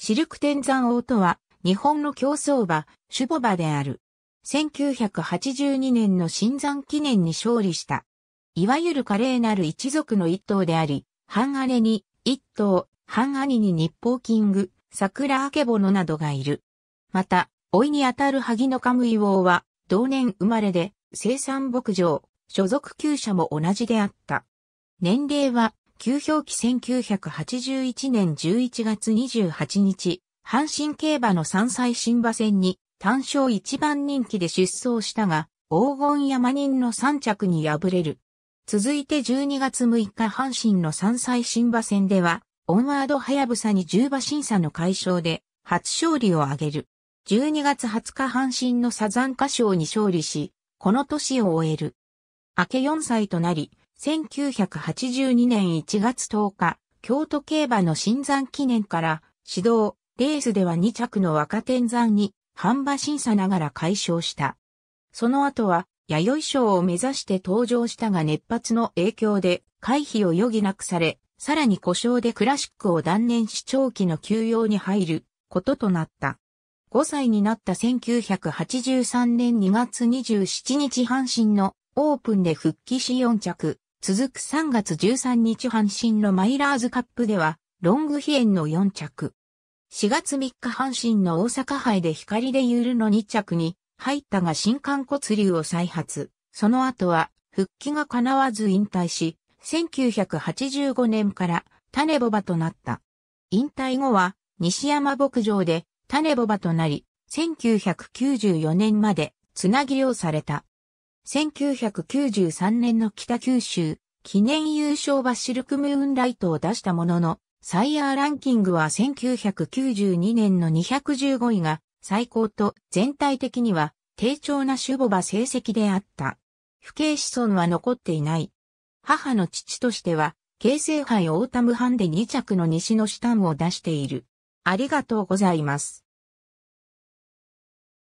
シルク天山王とは、日本の競走馬、ュボ馬である。1982年の新山記念に勝利した。いわゆる華麗なる一族の一頭であり、半姉に一頭、半兄に日報キング、桜明けぼのなどがいる。また、老いにあたる萩野カムイ王は、同年生まれで、生産牧場、所属厩舎も同じであった。年齢は、旧表記1981年11月28日、阪神競馬の山歳新馬戦に単勝一番人気で出走したが、黄金山人の三着に敗れる。続いて12月6日阪神の山歳新馬戦では、オンワードハヤブサに10馬審査の解消で初勝利を挙げる。12月20日阪神のサザンカ賞に勝利し、この年を終える。明け4歳となり、1982年1月10日、京都競馬の新山記念から指導、レースでは2着の若天山に半馬審査ながら解消した。その後は、弥生賞を目指して登場したが熱発の影響で回避を余儀なくされ、さらに故障でクラシックを断念し長期の休養に入ることとなった。5歳になった1983年2月27日阪神のオープンで復帰し4着、続く3月13日阪神のマイラーズカップでは、ロングヒエンの4着。4月3日阪神の大阪杯で光でゆるの2着に、入ったが新刊骨流を再発。その後は、復帰が叶わず引退し、1985年から種ボバとなった。引退後は、西山牧場で種ボバとなり、1994年まで、つなぎをされた。1993年の北九州、記念優勝はシルクムーンライトを出したものの、サイヤーランキングは1992年の215位が最高と全体的には低調な守護馬成績であった。不敬子孫は残っていない。母の父としては、京成杯オータムハンで2着の西のシタンを出している。ありがとうございます。